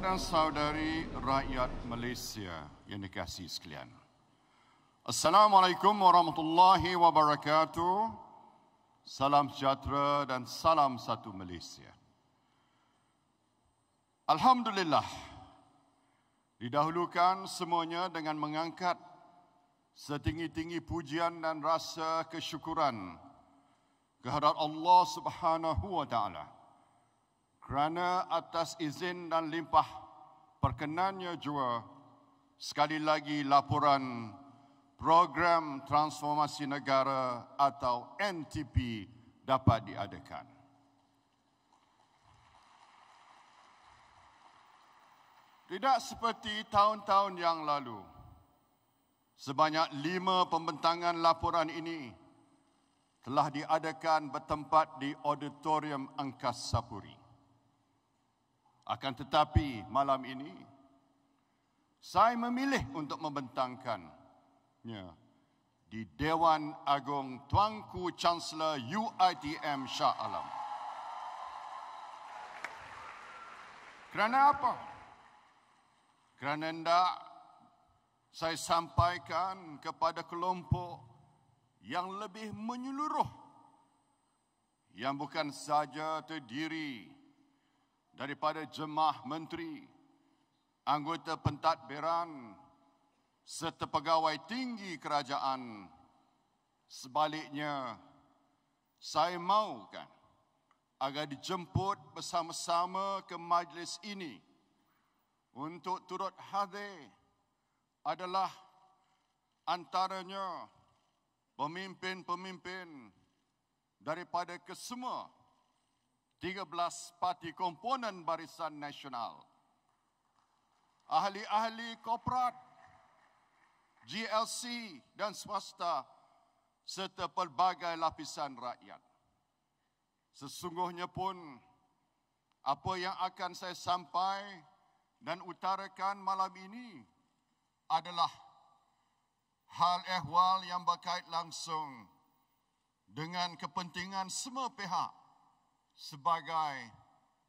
dan saudari rakyat Malaysia yang dikasih sekalian. Assalamualaikum warahmatullahi wabarakatuh. Salam sejahtera dan salam satu Malaysia. Alhamdulillah, didahulukan semuanya dengan mengangkat setinggi-tinggi pujian dan rasa kesyukuran kehadrat Allah Subhanahu wa taala kerana atas izin dan limpah perkenannya jua sekali lagi laporan program transformasi negara atau NTP dapat diadakan tidak seperti tahun-tahun yang lalu sebanyak lima pembentangan laporan ini telah diadakan bertempat di auditorium Angkas Sapuri. Akan tetapi malam ini saya memilih untuk membentangkannya di Dewan Agung Tuanku Chancellor UITM Shah Alam. Kerana apa? Kerana tidak saya sampaikan kepada kelompok yang lebih menyeluruh yang bukan saja terdiri daripada jemaah menteri, anggota pentadbiran, serta pegawai tinggi kerajaan. Sebaliknya, saya mahukan agar dijemput bersama-sama ke majlis ini untuk turut hadir adalah antaranya pemimpin-pemimpin daripada kesemua 13 parti komponen Barisan Nasional, ahli-ahli korporat, GLC dan swasta serta pelbagai lapisan rakyat. Sesungguhnya pun apa yang akan saya sampai dan utarakan malam ini adalah hal ehwal yang berkait langsung dengan kepentingan semua pihak sebagai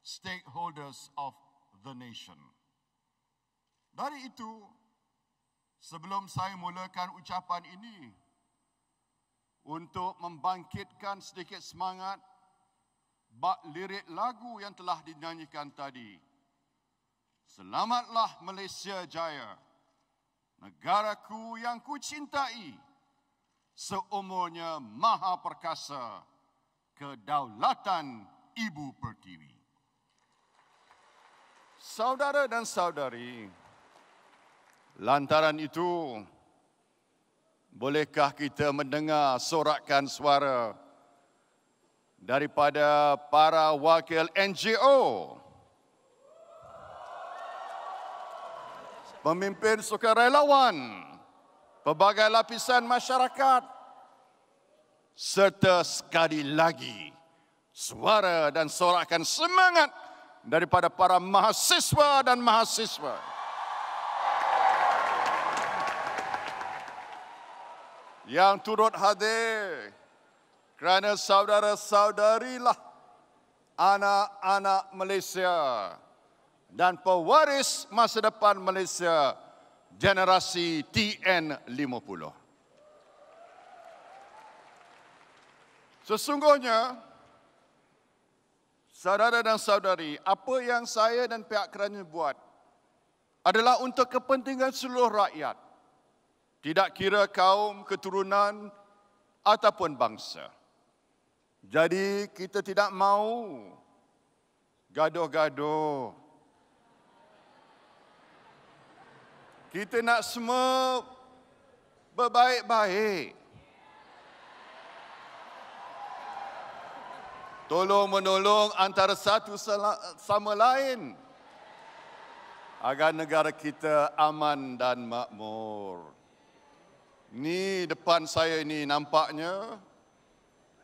stakeholders of the nation. Dari itu, sebelum saya mulakan ucapan ini untuk membangkitkan sedikit semangat bak lirik lagu yang telah dinyanyikan tadi. Selamatlah Malaysia Jaya, negaraku yang ku cintai, seumurnya maha perkasa, kedaulatan Ibu Pertiwi. Saudara dan saudari, lantaran itu, bolehkah kita mendengar sorakan suara daripada para wakil NGO? Pemimpin sukarelawan, pelbagai lapisan masyarakat, serta sekali lagi, suara dan sorakan semangat daripada para mahasiswa dan mahasiswa. Yang turut hadir kerana saudara-saudarilah anak-anak Malaysia dan pewaris masa depan Malaysia generasi TN50. Sesungguhnya, saudara dan saudari, apa yang saya dan pihak kerajaan buat adalah untuk kepentingan seluruh rakyat. Tidak kira kaum, keturunan ataupun bangsa. Jadi kita tidak mahu gaduh-gaduh. Kita nak semua berbaik-baik. Tolong menolong antara satu sama lain agar negara kita aman dan makmur. Ni depan saya ini nampaknya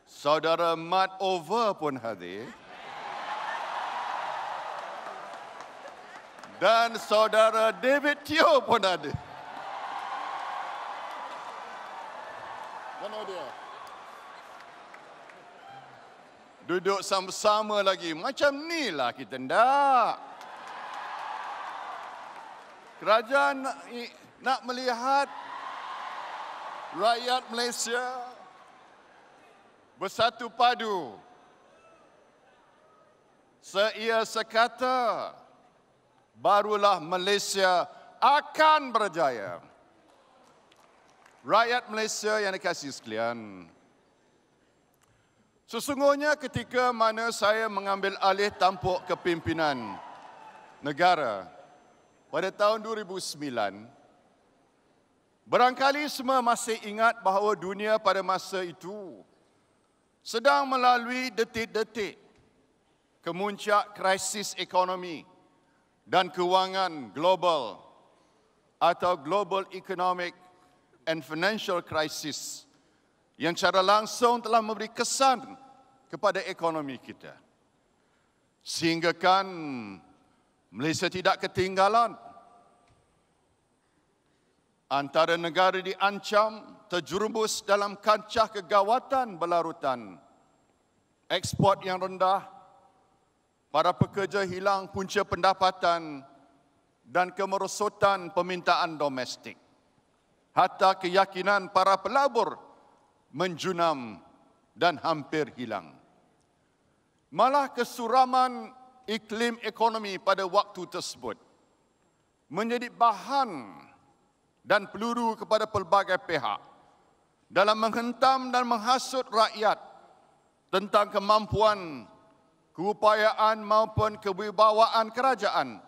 saudara Mat Over pun hadir. Dan saudara David Teo pun hadir. Mana dia? duduk sama-sama lagi. Macam inilah kita hendak. Kerajaan nak, nak melihat rakyat Malaysia bersatu padu. Seia sekata, barulah Malaysia akan berjaya. Rakyat Malaysia yang dikasih sekalian, Sesungguhnya ketika mana saya mengambil alih tampuk kepimpinan negara pada tahun 2009, barangkali semua masih ingat bahawa dunia pada masa itu sedang melalui detik-detik kemuncak krisis ekonomi dan kewangan global atau global economic and financial crisis yang secara langsung telah memberi kesan kepada ekonomi kita. Sehinggakan Malaysia tidak ketinggalan antara negara diancam terjerumus dalam kancah kegawatan berlarutan ekspor yang rendah para pekerja hilang punca pendapatan dan kemerosotan permintaan domestik hatta keyakinan para pelabur menjunam dan hampir hilang Malah kesuraman iklim ekonomi pada waktu tersebut menjadi bahan dan peluru kepada pelbagai pihak dalam menghentam dan menghasut rakyat tentang kemampuan, keupayaan maupun kewibawaan kerajaan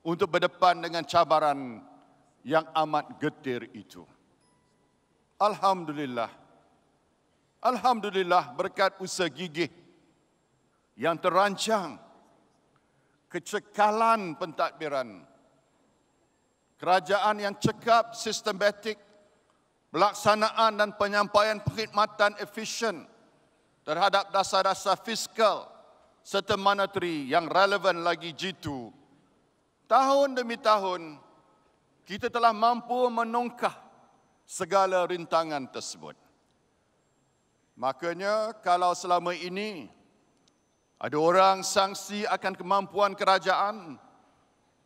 untuk berdepan dengan cabaran yang amat getir itu. Alhamdulillah. Alhamdulillah berkat usaha gigih yang terancang kecekalan pentadbiran kerajaan yang cekap sistematik pelaksanaan dan penyampaian perkhidmatan efisien terhadap dasar-dasar fiskal serta monetary yang relevan lagi jitu tahun demi tahun kita telah mampu menungkah segala rintangan tersebut makanya kalau selama ini ada orang sangsi akan kemampuan kerajaan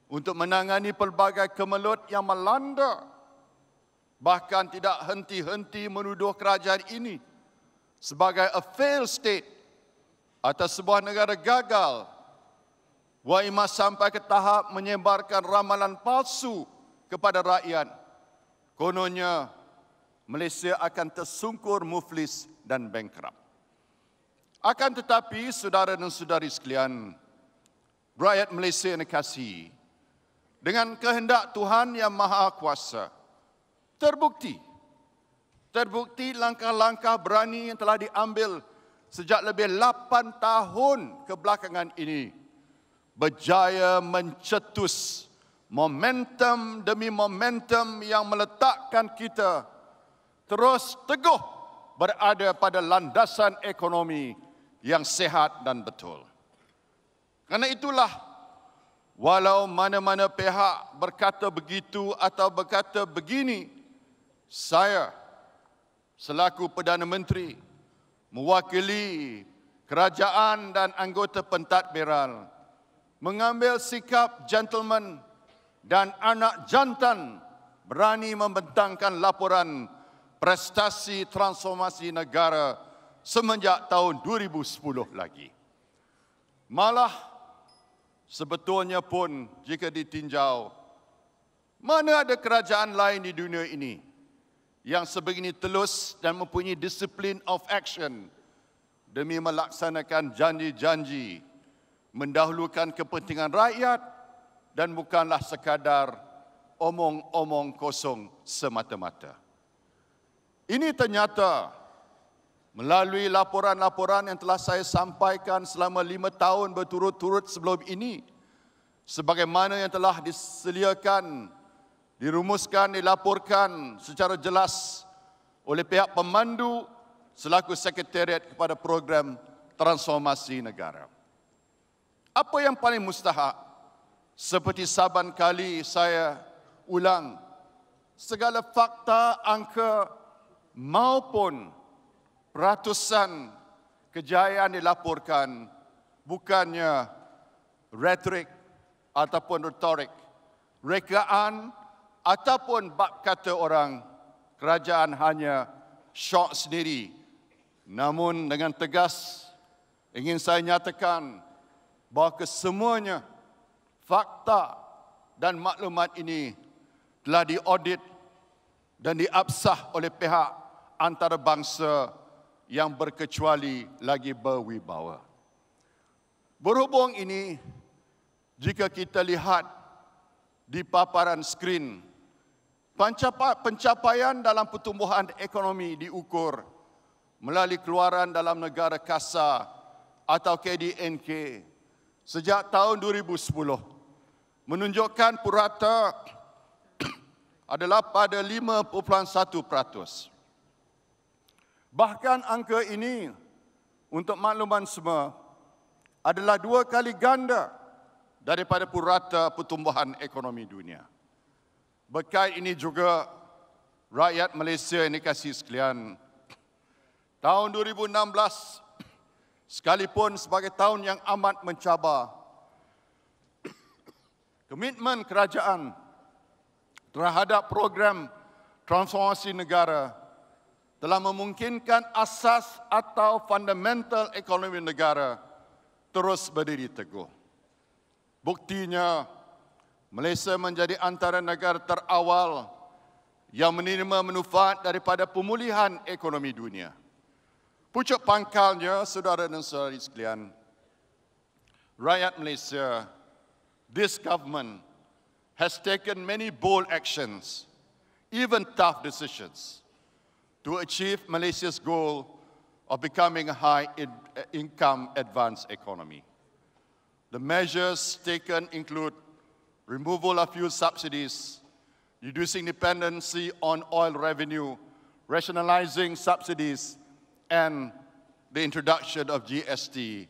untuk menangani pelbagai kemelut yang melanda bahkan tidak henti-henti menuduh kerajaan ini sebagai a failed state atau sebuah negara gagal. Waima sampai ke tahap menyebarkan ramalan palsu kepada rakyat. Kononnya Malaysia akan tersungkur muflis dan bankrupt. Akan tetapi, saudara dan saudari sekalian, rakyat Malaysia yang dikasihi, dengan kehendak Tuhan yang maha kuasa, terbukti, terbukti langkah-langkah berani yang telah diambil sejak lebih 8 tahun kebelakangan ini, berjaya mencetus momentum demi momentum yang meletakkan kita terus teguh berada pada landasan ekonomi yang sehat dan betul. Karena itulah walau mana-mana pihak berkata begitu atau berkata begini, saya selaku Perdana Menteri mewakili kerajaan dan anggota pentadbiran mengambil sikap gentleman dan anak jantan berani membentangkan laporan prestasi transformasi negara semenjak tahun 2010 lagi. Malah sebetulnya pun jika ditinjau, mana ada kerajaan lain di dunia ini yang sebegini telus dan mempunyai disiplin of action demi melaksanakan janji-janji mendahulukan kepentingan rakyat dan bukanlah sekadar omong-omong kosong semata-mata. Ini ternyata melalui laporan-laporan yang telah saya sampaikan selama lima tahun berturut-turut sebelum ini, sebagaimana yang telah diseliakan, dirumuskan, dilaporkan secara jelas oleh pihak pemandu selaku sekretariat kepada program transformasi negara. Apa yang paling mustahak? Seperti saban kali saya ulang, segala fakta, angka maupun ratusan kejayaan dilaporkan bukannya retorik ataupun retorik rekaan ataupun bab kata orang kerajaan hanya syok sendiri namun dengan tegas ingin saya nyatakan bahawa kesemuanya fakta dan maklumat ini telah diaudit dan diabsah oleh pihak antarabangsa bangsa yang berkecuali lagi berwibawa. Berhubung ini, jika kita lihat di paparan skrin, pencapaian dalam pertumbuhan ekonomi diukur melalui keluaran dalam negara KASA atau KDNK sejak tahun 2010 menunjukkan purata adalah pada 5.1 peratus. Bahkan angka ini untuk makluman semua adalah dua kali ganda daripada purata pertumbuhan ekonomi dunia. Berkait ini juga rakyat Malaysia ini kasih sekalian. Tahun 2016 sekalipun sebagai tahun yang amat mencabar komitmen kerajaan terhadap program transformasi negara telah memungkinkan asas atau fundamental ekonomi negara terus berdiri teguh. Buktinya, Malaysia menjadi antara negara terawal yang menerima manfaat daripada pemulihan ekonomi dunia. Pucuk pangkalnya, saudara dan saudari sekalian, rakyat Malaysia, this government has taken many bold actions, even tough decisions, to achieve Malaysia's goal of becoming a high in uh, income advanced economy. The measures taken include removal of fuel subsidies, reducing dependency on oil revenue, rationalizing subsidies, and the introduction of GST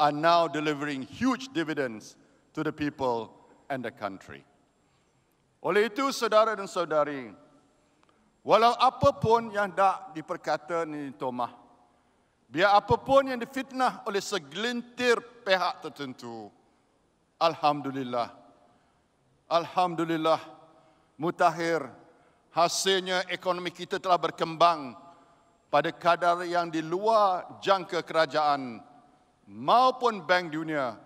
are now delivering huge dividends to the people and the country. Oleh itu, saudara dan saudari, Walau apapun yang dak diperkata ni Thomas. Biar apapun yang difitnah oleh segelintir pihak tertentu. Alhamdulillah. Alhamdulillah. Mutakhir. Hasilnya ekonomi kita telah berkembang pada kadar yang di luar jangka kerajaan maupun bank dunia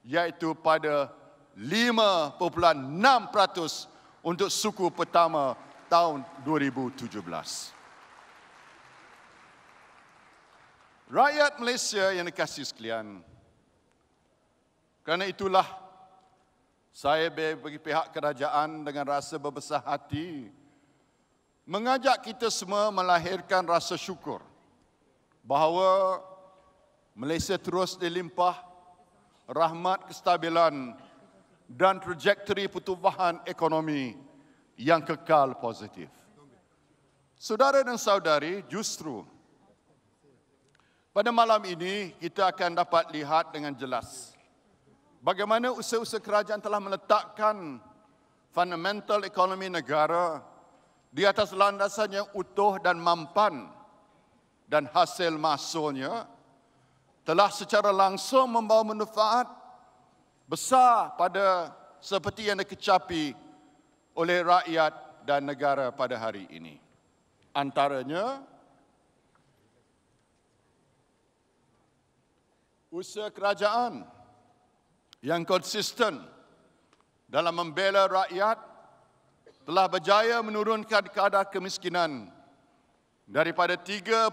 iaitu pada 5.6% untuk suku pertama tahun 2017. Rakyat Malaysia yang dikasih sekalian, kerana itulah saya bagi pihak kerajaan dengan rasa berbesar hati mengajak kita semua melahirkan rasa syukur bahawa Malaysia terus dilimpah rahmat kestabilan dan trajektori pertumbuhan ekonomi yang kekal positif. Saudara dan saudari, justru pada malam ini kita akan dapat lihat dengan jelas bagaimana usaha-usaha kerajaan telah meletakkan fundamental ekonomi negara di atas landasan yang utuh dan mampan dan hasil masuknya telah secara langsung membawa manfaat besar pada seperti yang dikecapi oleh rakyat dan negara pada hari ini. Antaranya, usaha kerajaan yang konsisten dalam membela rakyat telah berjaya menurunkan kadar kemiskinan daripada 3.8%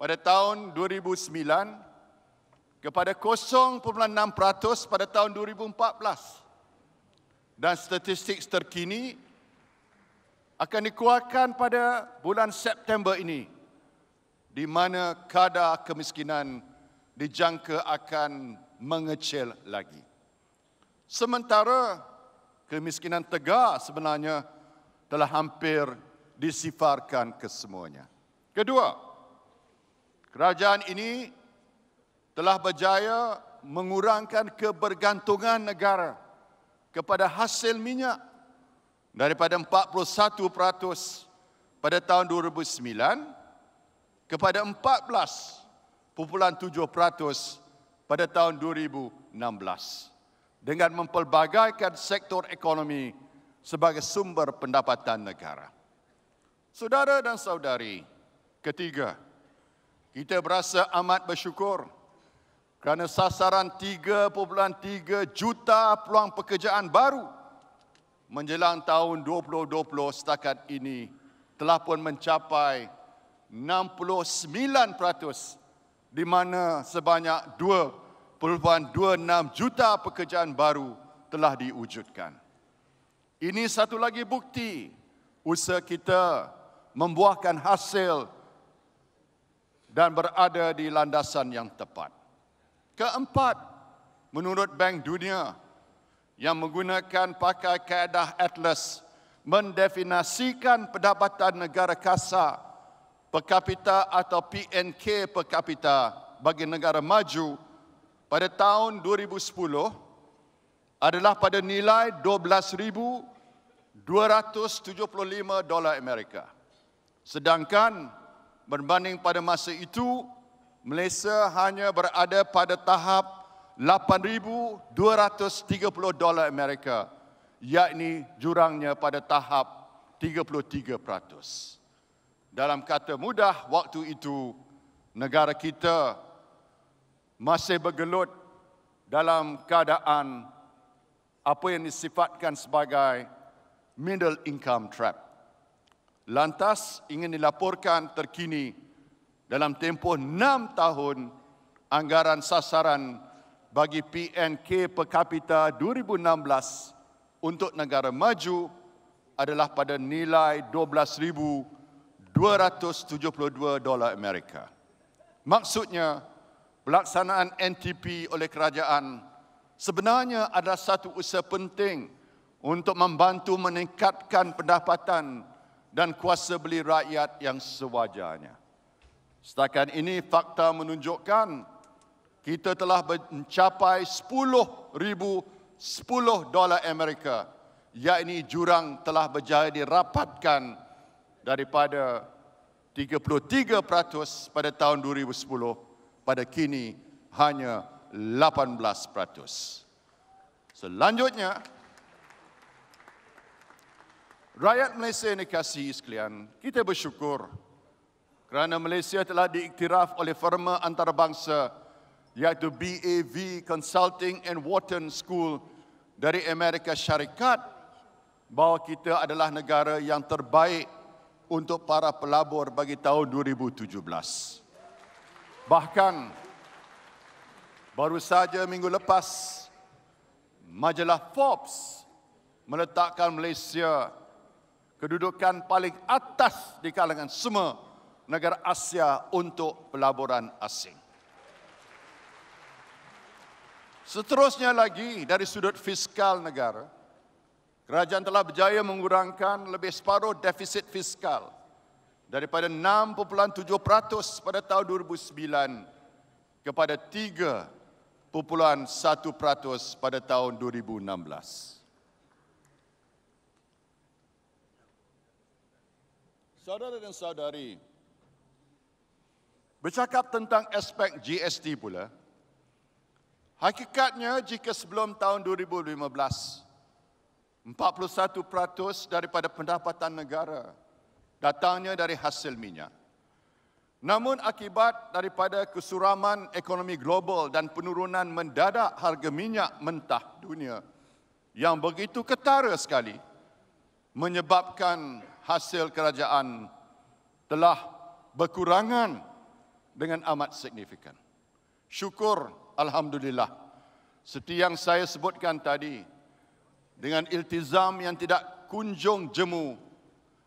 pada tahun 2009 kepada 0.6% pada tahun 2014 dan statistik terkini akan dikeluarkan pada bulan September ini di mana kadar kemiskinan dijangka akan mengecil lagi. Sementara kemiskinan tegar sebenarnya telah hampir disifarkan ke semuanya. Kedua, kerajaan ini telah berjaya mengurangkan kebergantungan negara kepada hasil minyak daripada 41% pada tahun 2009 kepada 14.7% pada tahun 2016 dengan mempelbagaikan sektor ekonomi sebagai sumber pendapatan negara. Saudara dan saudari, ketiga, kita berasa amat bersyukur kerana sasaran 3.3 juta peluang pekerjaan baru menjelang tahun 2020 setakat ini telah pun mencapai 69% di mana sebanyak 2.26 juta pekerjaan baru telah diwujudkan. Ini satu lagi bukti usaha kita membuahkan hasil dan berada di landasan yang tepat. Keempat, menurut Bank Dunia yang menggunakan pakai kaedah Atlas mendefinisikan pendapatan negara kasar per kapita atau PNK per kapita bagi negara maju pada tahun 2010 adalah pada nilai 12,275 dolar Amerika. Sedangkan berbanding pada masa itu Malaysia hanya berada pada tahap 8230 dolar Amerika yakni jurangnya pada tahap 33%. Dalam kata mudah waktu itu negara kita masih bergelut dalam keadaan apa yang disifatkan sebagai middle income trap. Lantas ingin dilaporkan terkini dalam tempoh enam tahun anggaran sasaran bagi PNK per kapita 2016 untuk negara maju adalah pada nilai 12,272 dolar Amerika. Maksudnya, pelaksanaan NTP oleh kerajaan sebenarnya adalah satu usaha penting untuk membantu meningkatkan pendapatan dan kuasa beli rakyat yang sewajarnya. Setakat ini fakta menunjukkan kita telah mencapai ribu 10 dolar Amerika. Ia ini jurang telah berjaya dirapatkan daripada 33% pada tahun 2010 pada kini hanya 18%. Selanjutnya, rakyat Malaysia yang dikasihi sekalian, kita bersyukur kerana Malaysia telah diiktiraf oleh firma antarabangsa iaitu BAV Consulting and Wharton School dari Amerika Syarikat bahawa kita adalah negara yang terbaik untuk para pelabur bagi tahun 2017. Bahkan baru saja minggu lepas majalah Forbes meletakkan Malaysia kedudukan paling atas di kalangan semua negara Asia untuk pelaburan asing. Seterusnya lagi dari sudut fiskal negara, kerajaan telah berjaya mengurangkan lebih separuh defisit fiskal daripada 6.7% pada tahun 2009 kepada 3.1% pada tahun 2016. Saudara dan saudari, Bercakap tentang aspek GST pula, hakikatnya jika sebelum tahun 2015, 41% daripada pendapatan negara datangnya dari hasil minyak. Namun akibat daripada kesuraman ekonomi global dan penurunan mendadak harga minyak mentah dunia yang begitu ketara sekali menyebabkan hasil kerajaan telah berkurangan dengan amat signifikan. Syukur Alhamdulillah. Seperti yang saya sebutkan tadi, dengan iltizam yang tidak kunjung jemu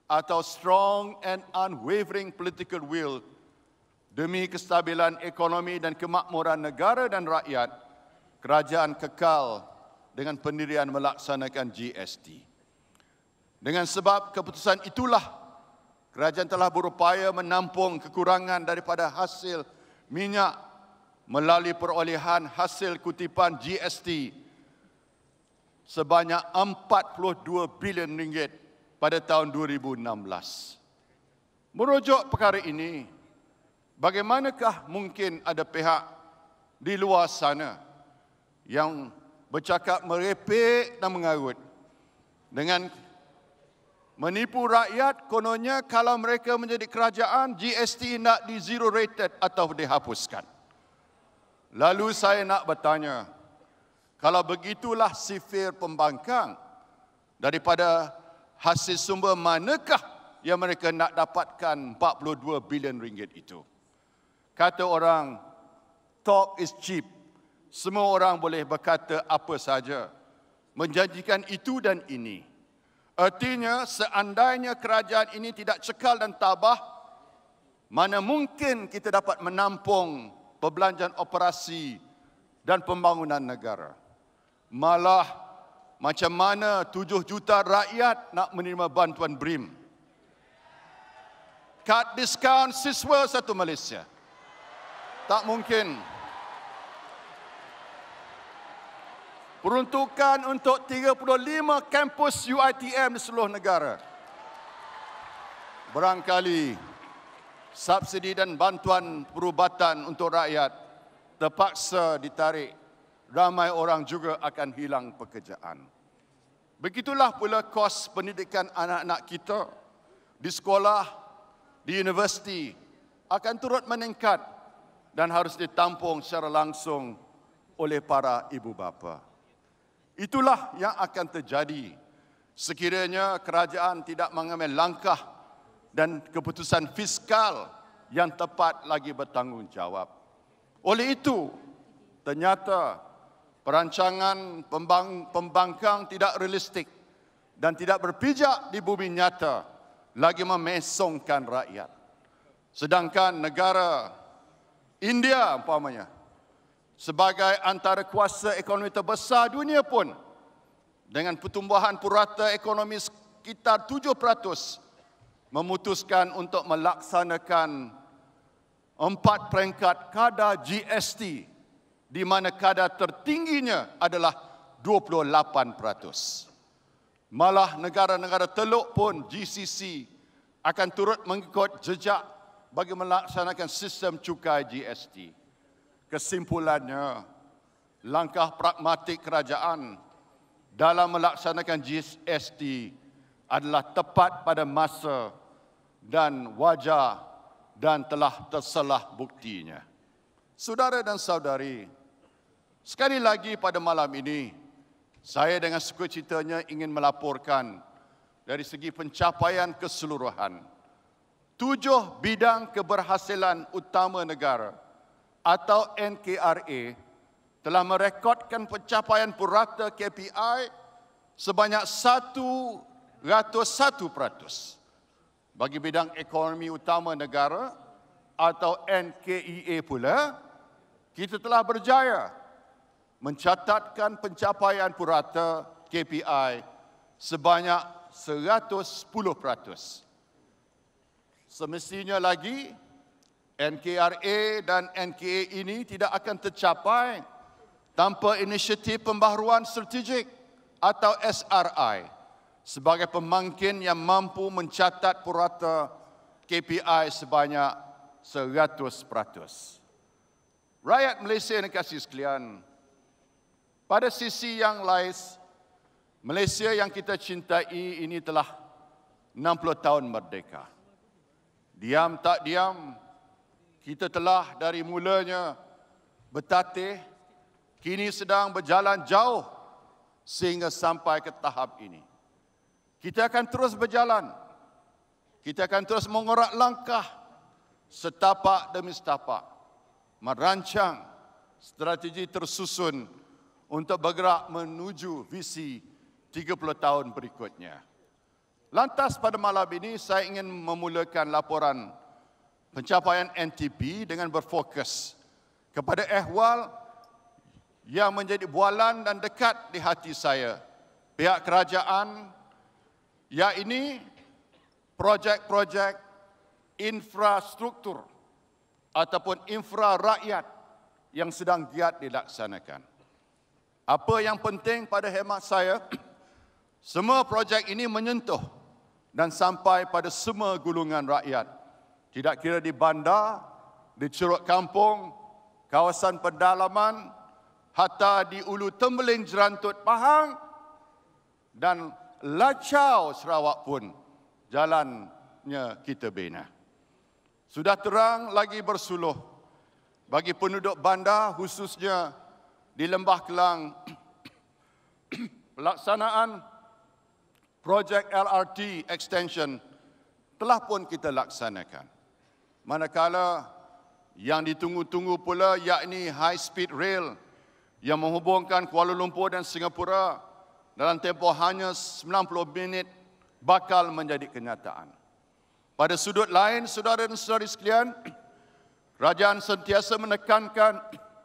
atau strong and unwavering political will demi kestabilan ekonomi dan kemakmuran negara dan rakyat, kerajaan kekal dengan pendirian melaksanakan GST. Dengan sebab keputusan itulah Kerajaan telah berupaya menampung kekurangan daripada hasil minyak melalui perolehan hasil kutipan GST sebanyak 42 bilion ringgit pada tahun 2016. Merujuk perkara ini, bagaimanakah mungkin ada pihak di luar sana yang bercakap merepek dan mengarut dengan Menipu rakyat kononnya kalau mereka menjadi kerajaan GST nak di zero rated atau dihapuskan. Lalu saya nak bertanya, kalau begitulah sifir pembangkang daripada hasil sumber manakah yang mereka nak dapatkan 42 bilion ringgit itu? Kata orang, talk is cheap. Semua orang boleh berkata apa saja. Menjanjikan itu dan ini. Artinya seandainya kerajaan ini tidak cekal dan tabah, mana mungkin kita dapat menampung perbelanjaan operasi dan pembangunan negara. Malah macam mana 7 juta rakyat nak menerima bantuan BRIM. Kad diskaun siswa satu Malaysia. Tak mungkin. Tak mungkin. peruntukan untuk 35 kampus UiTM di seluruh negara. Berangkali subsidi dan bantuan perubatan untuk rakyat terpaksa ditarik. Ramai orang juga akan hilang pekerjaan. Begitulah pula kos pendidikan anak-anak kita di sekolah, di universiti akan turut meningkat dan harus ditampung secara langsung oleh para ibu bapa. Itulah yang akan terjadi sekiranya kerajaan tidak mengambil langkah dan keputusan fiskal yang tepat lagi bertanggungjawab. Oleh itu, ternyata perancangan pembang pembangkang tidak realistik dan tidak berpijak di bumi nyata lagi memesongkan rakyat. Sedangkan negara India umpamanya sebagai antara kuasa ekonomi terbesar dunia pun dengan pertumbuhan purata ekonomi sekitar 7% memutuskan untuk melaksanakan empat peringkat kadar GST di mana kadar tertingginya adalah 28%. Malah negara-negara teluk pun GCC akan turut mengikut jejak bagi melaksanakan sistem cukai GST kesimpulannya langkah pragmatik kerajaan dalam melaksanakan GST adalah tepat pada masa dan wajar dan telah terselah buktinya. Saudara dan saudari, sekali lagi pada malam ini, saya dengan sukacitanya ingin melaporkan dari segi pencapaian keseluruhan tujuh bidang keberhasilan utama negara atau NKRA telah merekodkan pencapaian purata KPI sebanyak 101% bagi bidang ekonomi utama negara atau NKEA pula kita telah berjaya mencatatkan pencapaian purata KPI sebanyak 110%. Semestinya lagi NKRA dan NKA ini tidak akan tercapai tanpa inisiatif pembaharuan strategik atau SRI sebagai pemangkin yang mampu mencatat purata KPI sebanyak 100%. Rakyat Malaysia yang dikasih sekalian, pada sisi yang lain, Malaysia yang kita cintai ini telah 60 tahun merdeka. Diam tak diam, kita telah dari mulanya bertatih, kini sedang berjalan jauh sehingga sampai ke tahap ini. Kita akan terus berjalan, kita akan terus mengorak langkah setapak demi setapak, merancang strategi tersusun untuk bergerak menuju visi 30 tahun berikutnya. Lantas pada malam ini saya ingin memulakan laporan pencapaian NTP dengan berfokus kepada ehwal yang menjadi bualan dan dekat di hati saya. Pihak kerajaan, ya ini projek-projek infrastruktur ataupun infra rakyat yang sedang giat dilaksanakan. Apa yang penting pada hemat saya, semua projek ini menyentuh dan sampai pada semua gulungan rakyat. Tidak kira di bandar, di ceruk kampung, kawasan pedalaman, hatta di ulu tembeling jerantut pahang dan lacau Sarawak pun jalannya kita bina. Sudah terang lagi bersuluh bagi penduduk bandar khususnya di Lembah Kelang pelaksanaan projek LRT extension telah pun kita laksanakan. Manakala yang ditunggu-tunggu pula yakni high speed rail yang menghubungkan Kuala Lumpur dan Singapura dalam tempoh hanya 90 minit bakal menjadi kenyataan. Pada sudut lain, saudara dan saudari sekalian, kerajaan sentiasa menekankan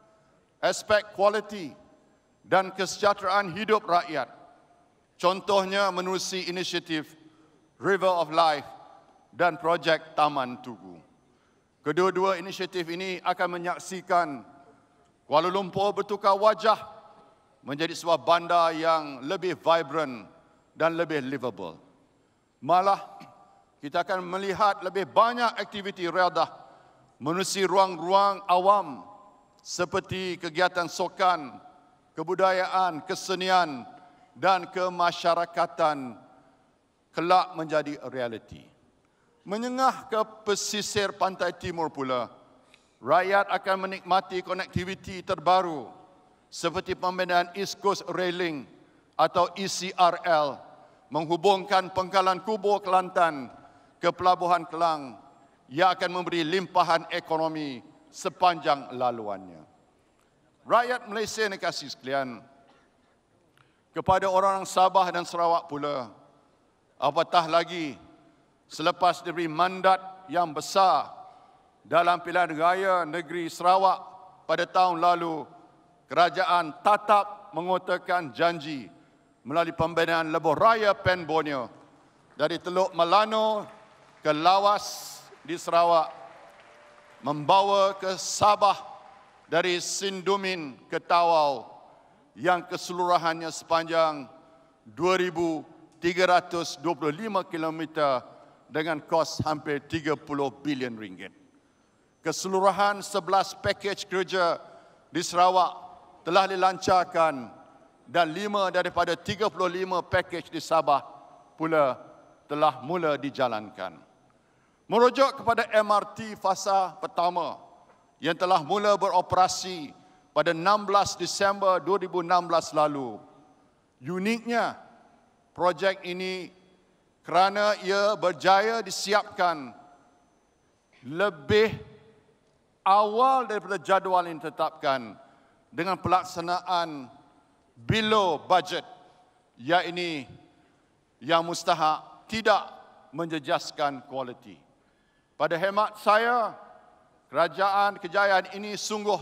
aspek kualiti dan kesejahteraan hidup rakyat. Contohnya menerusi inisiatif River of Life dan projek Taman Tugu. Kedua-dua inisiatif ini akan menyaksikan Kuala Lumpur bertukar wajah menjadi sebuah bandar yang lebih vibrant dan lebih livable. Malah kita akan melihat lebih banyak aktiviti riadah menusi ruang-ruang awam seperti kegiatan sokan, kebudayaan, kesenian dan kemasyarakatan kelak menjadi realiti. Menyengah ke pesisir pantai timur pula, rakyat akan menikmati konektiviti terbaru seperti pembinaan East Coast Railing atau ECRL menghubungkan pengkalan kubur Kelantan ke Pelabuhan Kelang yang akan memberi limpahan ekonomi sepanjang laluannya. Rakyat Malaysia yang dikasih sekalian, kepada orang Sabah dan Sarawak pula, apatah lagi, selepas diberi mandat yang besar dalam pilihan raya negeri Sarawak pada tahun lalu, kerajaan tatap mengutakan janji melalui pembinaan lebuh raya Pen Borneo dari Teluk Melano ke Lawas di Sarawak, membawa ke Sabah dari Sindumin ke Tawau yang keseluruhannya sepanjang 2,325 kilometer dengan kos hampir 30 bilion ringgit. Keseluruhan 11 pakej kerja di Sarawak telah dilancarkan dan 5 daripada 35 pakej di Sabah pula telah mula dijalankan. Merujuk kepada MRT fasa pertama yang telah mula beroperasi pada 16 Disember 2016 lalu. Uniknya, projek ini kerana ia berjaya disiapkan lebih awal daripada jadual yang ditetapkan dengan pelaksanaan below budget iaitu yang mustahak tidak menjejaskan kualiti. Pada hemat saya, kerajaan kejayaan ini sungguh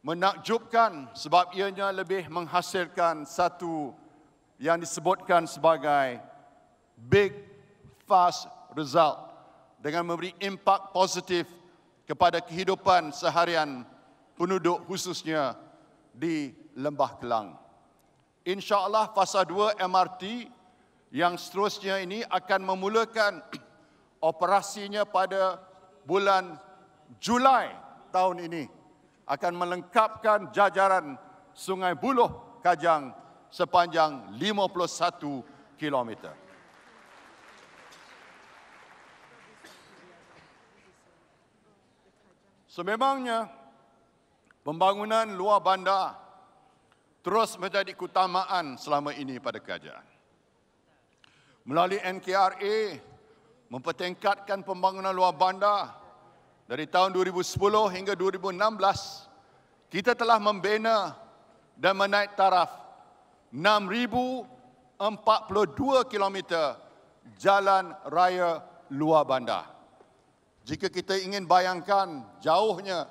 menakjubkan sebab ianya lebih menghasilkan satu yang disebutkan sebagai big fast result dengan memberi impak positif kepada kehidupan seharian penduduk khususnya di Lembah Kelang. InsyaAllah fasa 2 MRT yang seterusnya ini akan memulakan operasinya pada bulan Julai tahun ini. Akan melengkapkan jajaran Sungai Buloh Kajang sepanjang 51 km. Sememangnya pembangunan luar bandar terus menjadi keutamaan selama ini pada kerajaan. Melalui NKRA mempertingkatkan pembangunan luar bandar dari tahun 2010 hingga 2016 kita telah membina dan menaik taraf 6,042 km jalan raya luar bandar. Jika kita ingin bayangkan jauhnya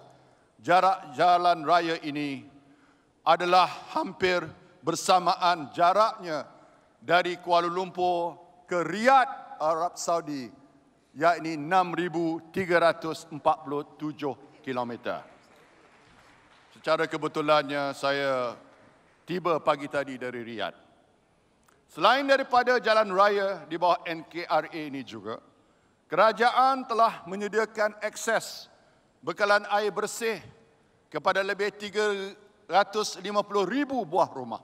jarak jalan raya ini adalah hampir bersamaan jaraknya dari Kuala Lumpur ke Riyadh Arab Saudi yakni 6,347 km. Secara kebetulannya saya tiba pagi tadi dari Riyadh. Selain daripada jalan raya di bawah NKRA ini juga, kerajaan telah menyediakan akses bekalan air bersih kepada lebih 350,000 buah rumah.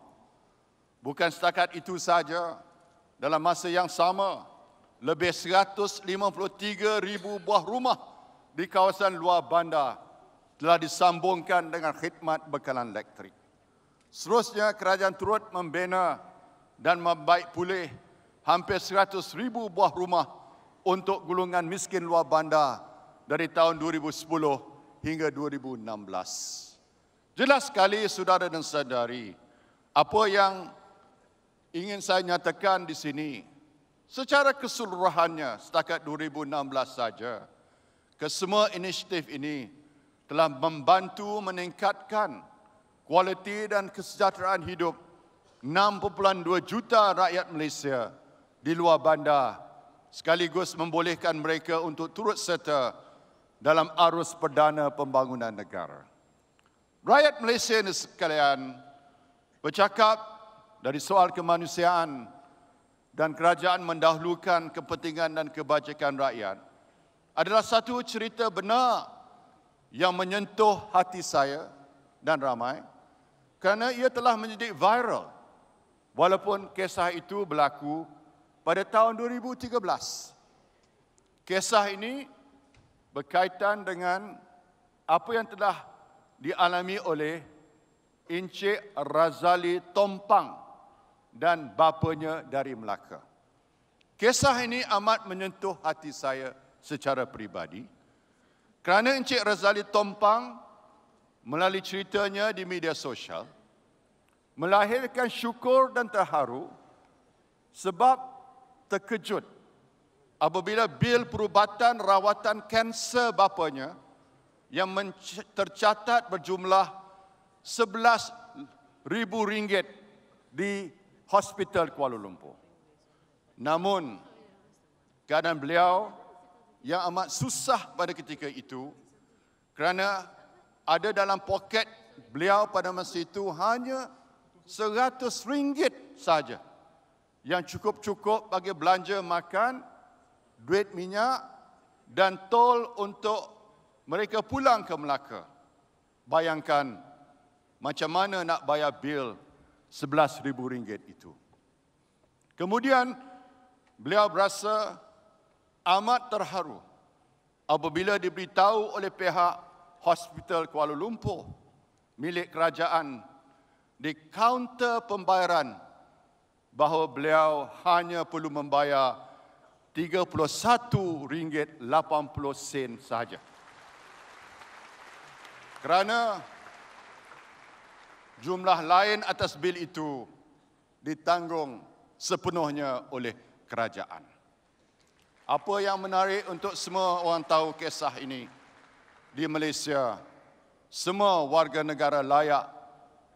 Bukan setakat itu saja, dalam masa yang sama, lebih 153,000 buah rumah di kawasan luar bandar telah disambungkan dengan khidmat bekalan elektrik. Seterusnya kerajaan turut membina dan membaik pulih hampir 100 ribu buah rumah untuk golongan miskin luar bandar dari tahun 2010 hingga 2016. Jelas sekali saudara dan saudari, apa yang ingin saya nyatakan di sini, secara keseluruhannya setakat 2016 saja, kesemua inisiatif ini telah membantu meningkatkan kualiti dan kesejahteraan hidup 6.2 juta rakyat Malaysia di luar bandar sekaligus membolehkan mereka untuk turut serta dalam arus perdana pembangunan negara. Rakyat Malaysia ini sekalian bercakap dari soal kemanusiaan dan kerajaan mendahulukan kepentingan dan kebajikan rakyat adalah satu cerita benar yang menyentuh hati saya dan ramai kerana ia telah menjadi viral walaupun kisah itu berlaku pada tahun 2013. Kisah ini berkaitan dengan apa yang telah dialami oleh Encik Razali Tompang dan bapanya dari Melaka. Kisah ini amat menyentuh hati saya secara peribadi kerana Encik Razali Tompang melalui ceritanya di media sosial melahirkan syukur dan terharu sebab terkejut apabila bil perubatan rawatan kanser bapanya yang tercatat berjumlah rm ringgit di Hospital Kuala Lumpur. Namun, keadaan beliau yang amat susah pada ketika itu kerana ada dalam poket beliau pada masa itu hanya seratus ringgit saja yang cukup-cukup bagi belanja makan, duit minyak dan tol untuk mereka pulang ke Melaka. Bayangkan macam mana nak bayar bil sebelas ribu ringgit itu. Kemudian beliau berasa amat terharu apabila diberitahu oleh pihak Hospital Kuala Lumpur milik kerajaan di kaunter pembayaran bahawa beliau hanya perlu membayar RM31.80 sahaja. Kerana jumlah lain atas bil itu ditanggung sepenuhnya oleh kerajaan. Apa yang menarik untuk semua orang tahu kisah ini, di Malaysia, semua warga negara layak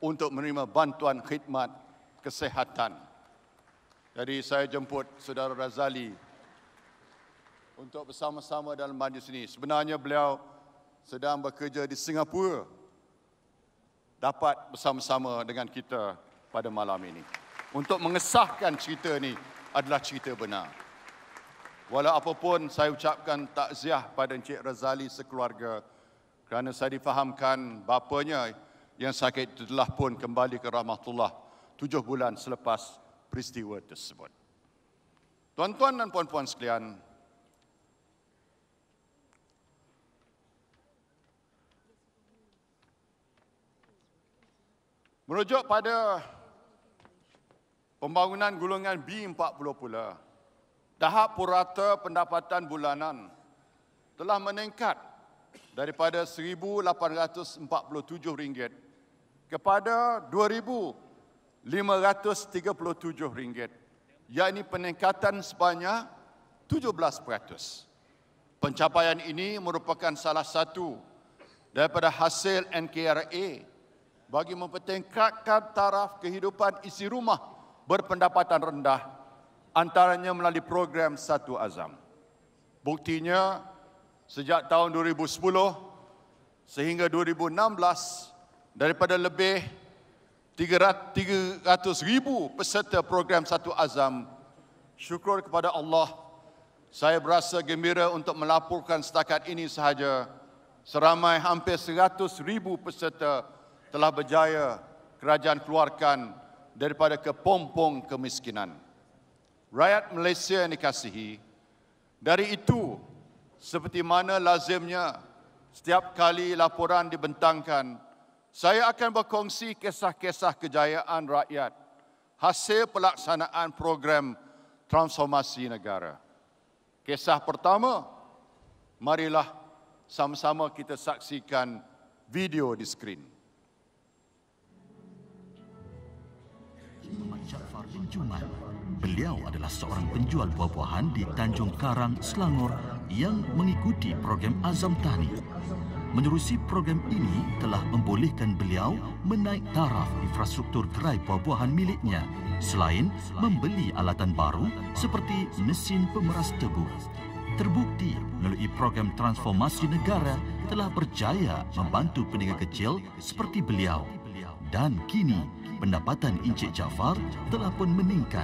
untuk menerima bantuan khidmat kesehatan. Jadi saya jemput Saudara Razali untuk bersama-sama dalam majlis ini. Sebenarnya beliau sedang bekerja di Singapura dapat bersama-sama dengan kita pada malam ini. Untuk mengesahkan cerita ini adalah cerita benar. Walau apapun saya ucapkan takziah pada Encik Razali sekeluarga kerana saya difahamkan bapanya yang sakit itu telah pun kembali ke rahmatullah tujuh bulan selepas peristiwa tersebut. Tuan-tuan dan puan-puan sekalian, merujuk pada pembangunan gulungan B40 pula, tahap purata pendapatan bulanan telah meningkat daripada RM1,847 kepada RM2,537 yakni peningkatan sebanyak 17%. Pencapaian ini merupakan salah satu daripada hasil NKRA bagi mempertingkatkan taraf kehidupan isi rumah berpendapatan rendah antaranya melalui program Satu Azam. Buktinya, sejak tahun 2010 sehingga 2016, daripada lebih 300 ribu peserta program Satu Azam, syukur kepada Allah, saya berasa gembira untuk melaporkan setakat ini sahaja, seramai hampir 100 ribu peserta telah berjaya kerajaan keluarkan daripada kepompong kemiskinan rakyat Malaysia yang dikasihi. Dari itu, seperti mana lazimnya setiap kali laporan dibentangkan, saya akan berkongsi kisah-kisah kejayaan rakyat hasil pelaksanaan program transformasi negara. Kisah pertama, marilah sama-sama kita saksikan video di skrin. Jumat, Beliau adalah seorang penjual buah-buahan di Tanjung Karang, Selangor yang mengikuti program Azam Tani. Menerusi program ini telah membolehkan beliau menaik taraf infrastruktur gerai buah-buahan miliknya selain membeli alatan baru seperti mesin pemeras tebu. Terbukti melalui program transformasi negara telah berjaya membantu peniaga kecil seperti beliau. Dan kini pendapatan Encik Jafar telah pun meningkat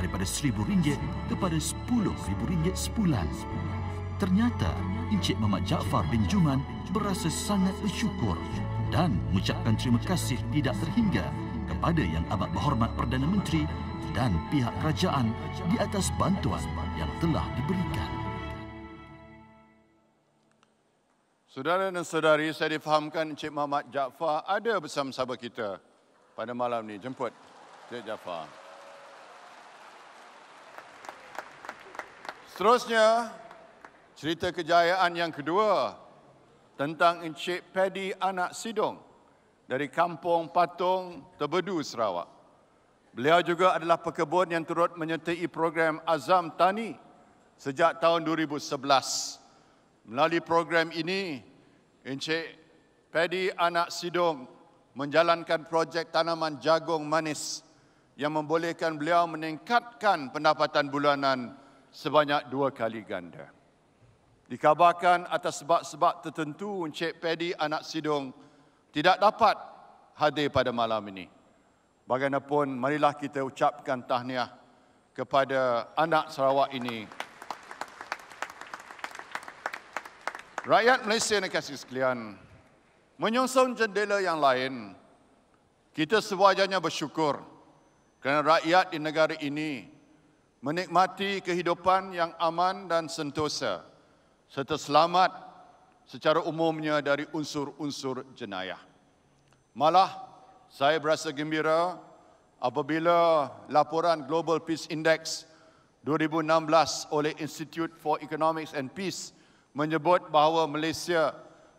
daripada rm ringgit kepada rm ringgit sebulan. Ternyata, Encik Mamat Jaafar bin Juman berasa sangat bersyukur dan mengucapkan terima kasih tidak terhingga kepada yang amat berhormat Perdana Menteri dan pihak kerajaan di atas bantuan yang telah diberikan. Saudara dan saudari, saya difahamkan Encik Mamat Jaafar ada bersama-sama kita pada malam ini. Jemput Encik Jaafar. Seterusnya, cerita kejayaan yang kedua tentang Encik Paddy Anak Sidong dari Kampung Patong Tebedu, Sarawak. Beliau juga adalah pekebun yang turut menyertai program Azam Tani sejak tahun 2011. Melalui program ini, Encik Paddy Anak Sidong menjalankan projek tanaman jagung manis yang membolehkan beliau meningkatkan pendapatan bulanan sebanyak dua kali ganda. Dikabarkan atas sebab-sebab tertentu Encik Paddy anak Sidong tidak dapat hadir pada malam ini. Bagaimanapun marilah kita ucapkan tahniah kepada anak Sarawak ini. Rakyat Malaysia yang kasih sekalian, menyongsong jendela yang lain, kita sewajarnya bersyukur kerana rakyat di negara ini menikmati kehidupan yang aman dan sentosa serta selamat secara umumnya dari unsur-unsur jenayah. Malah saya berasa gembira apabila laporan Global Peace Index 2016 oleh Institute for Economics and Peace menyebut bahawa Malaysia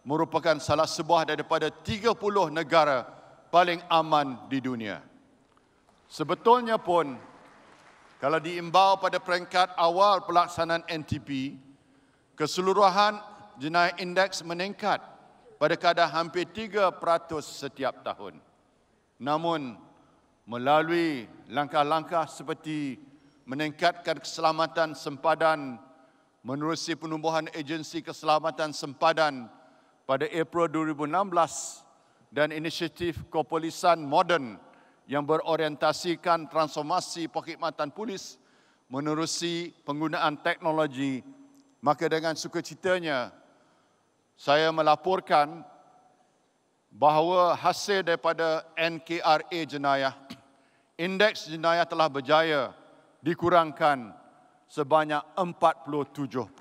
merupakan salah sebuah daripada 30 negara paling aman di dunia. Sebetulnya pun kalau diimbau pada peringkat awal pelaksanaan NTP, keseluruhan jenayah indeks meningkat pada kadar hampir 3% setiap tahun. Namun, melalui langkah-langkah seperti meningkatkan keselamatan sempadan menerusi penubuhan agensi keselamatan sempadan pada April 2016 dan inisiatif kepolisan moden yang berorientasikan transformasi perkhidmatan polis menerusi penggunaan teknologi, maka dengan sukacitanya saya melaporkan bahawa hasil daripada NKRA jenayah, indeks jenayah telah berjaya dikurangkan sebanyak 47%.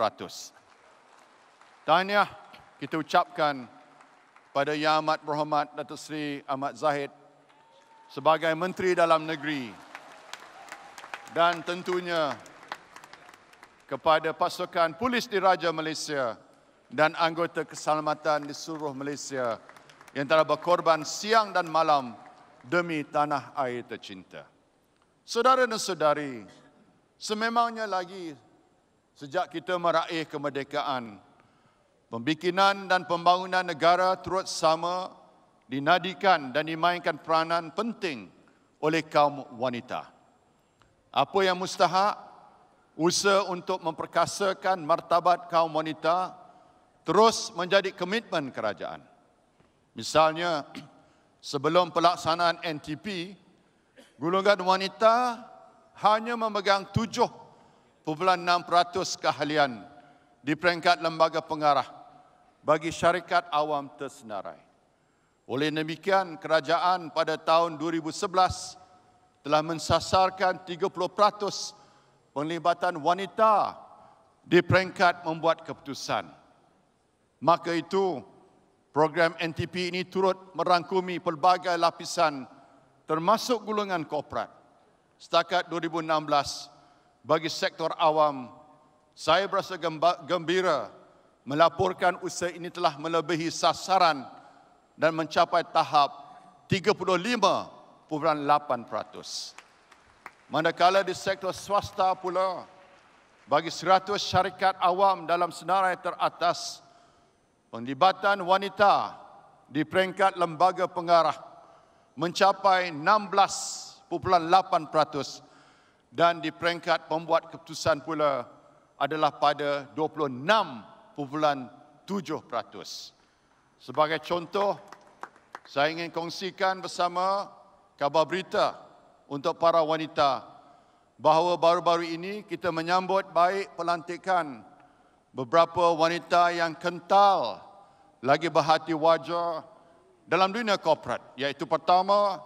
Tahniah kita ucapkan pada Yang Amat Berhormat Datuk Seri Ahmad Zahid sebagai menteri dalam negeri dan tentunya kepada pasukan polis diraja Malaysia dan anggota keselamatan di seluruh Malaysia yang telah berkorban siang dan malam demi tanah air tercinta. Saudara dan saudari, sememangnya lagi sejak kita meraih kemerdekaan, pembikinan dan pembangunan negara turut sama dinadikan dan dimainkan peranan penting oleh kaum wanita. Apa yang mustahak, usaha untuk memperkasakan martabat kaum wanita terus menjadi komitmen kerajaan. Misalnya, sebelum pelaksanaan NTP, golongan wanita hanya memegang 7.6% keahlian di peringkat lembaga pengarah bagi syarikat awam tersenarai. Oleh demikian, kerajaan pada tahun 2011 telah mensasarkan 30% penglibatan wanita di peringkat membuat keputusan. Maka itu, program NTP ini turut merangkumi pelbagai lapisan termasuk golongan korporat. Setakat 2016, bagi sektor awam, saya berasa gembira melaporkan usaha ini telah melebihi sasaran kerajaan dan mencapai tahap 35.8%. Manakala di sektor swasta pula bagi 100 syarikat awam dalam senarai teratas penglibatan wanita di peringkat lembaga pengarah mencapai 16.8% dan di peringkat pembuat keputusan pula adalah pada 26.7%. Sebagai contoh, saya ingin kongsikan bersama kabar berita untuk para wanita bahawa baru-baru ini kita menyambut baik pelantikan beberapa wanita yang kental lagi berhati wajar dalam dunia korporat iaitu pertama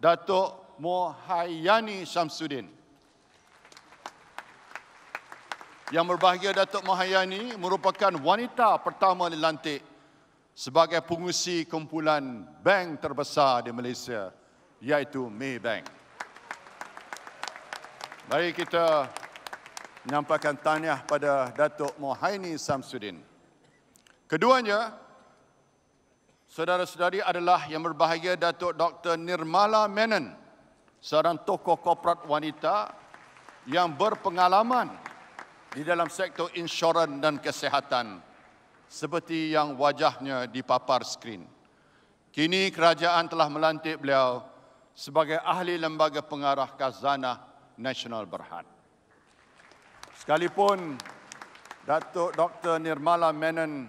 Datuk Mohayani Shamsuddin. Yang berbahagia Datuk Mohayani merupakan wanita pertama dilantik sebagai pengusi kumpulan bank terbesar di Malaysia iaitu Maybank. Mari kita menyampaikan tahniah pada Datuk Mohaini Samsudin. Keduanya, saudara-saudari adalah yang berbahagia Datuk Dr. Nirmala Menon, seorang tokoh korporat wanita yang berpengalaman di dalam sektor insurans dan kesihatan seperti yang wajahnya dipapar skrin. Kini kerajaan telah melantik beliau sebagai ahli lembaga pengarah khazanah Nasional Berhad. Sekalipun Datuk Dr. Nirmala Menon